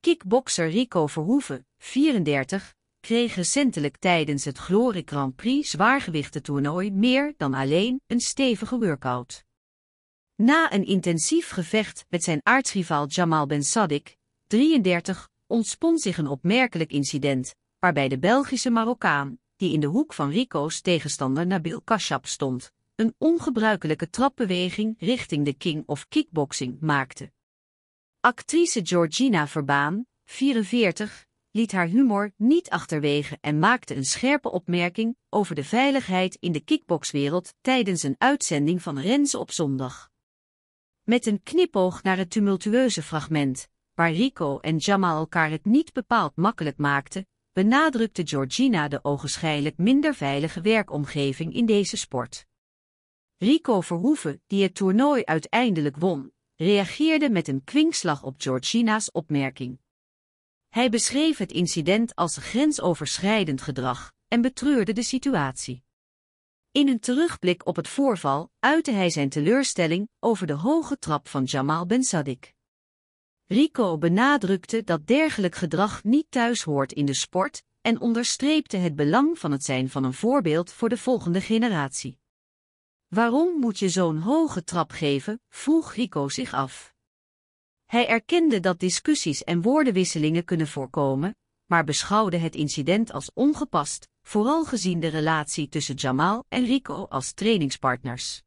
Kickbokser Rico Verhoeven, 34, kreeg recentelijk tijdens het Glory Grand Prix zwaargewichtentoernooi meer dan alleen een stevige workout. Na een intensief gevecht met zijn aartsrivaal Jamal Ben Saddik, 33, ontspon zich een opmerkelijk incident, waarbij de Belgische Marokkaan, die in de hoek van Rico's tegenstander Nabil Kashab stond, een ongebruikelijke trapbeweging richting de King of Kickboxing maakte. Actrice Georgina Verbaan, 44, liet haar humor niet achterwege en maakte een scherpe opmerking over de veiligheid in de kickboxwereld tijdens een uitzending van Rens op zondag. Met een knipoog naar het tumultueuze fragment, waar Rico en Jamal elkaar het niet bepaald makkelijk maakten, benadrukte Georgina de ogenschijnlijk minder veilige werkomgeving in deze sport. Rico Verhoeven, die het toernooi uiteindelijk won, reageerde met een kwinkslag op Georgina's opmerking. Hij beschreef het incident als grensoverschrijdend gedrag en betreurde de situatie. In een terugblik op het voorval uitte hij zijn teleurstelling over de hoge trap van Jamal Ben Saddik. Rico benadrukte dat dergelijk gedrag niet thuis hoort in de sport en onderstreepte het belang van het zijn van een voorbeeld voor de volgende generatie. Waarom moet je zo'n hoge trap geven, vroeg Rico zich af. Hij erkende dat discussies en woordenwisselingen kunnen voorkomen, maar beschouwde het incident als ongepast, vooral gezien de relatie tussen Jamal en Rico als trainingspartners.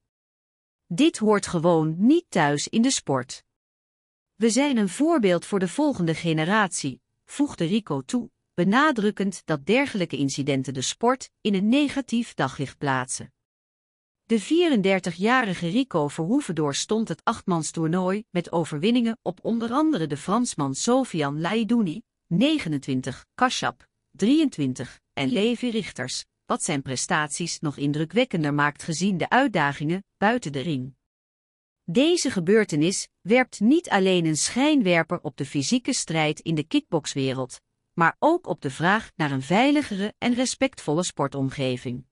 Dit hoort gewoon niet thuis in de sport. We zijn een voorbeeld voor de volgende generatie, voegde Rico toe, benadrukkend dat dergelijke incidenten de sport in een negatief daglicht plaatsen. De 34-jarige Rico Verhoeven doorstond het Achtmans-toernooi met overwinningen op onder andere de Fransman Sofian Laidouni, 29, Kashab, 23 en Levi Richters, wat zijn prestaties nog indrukwekkender maakt gezien de uitdagingen buiten de ring. Deze gebeurtenis werpt niet alleen een schijnwerper op de fysieke strijd in de kickboxwereld, maar ook op de vraag naar een veiligere en respectvolle sportomgeving.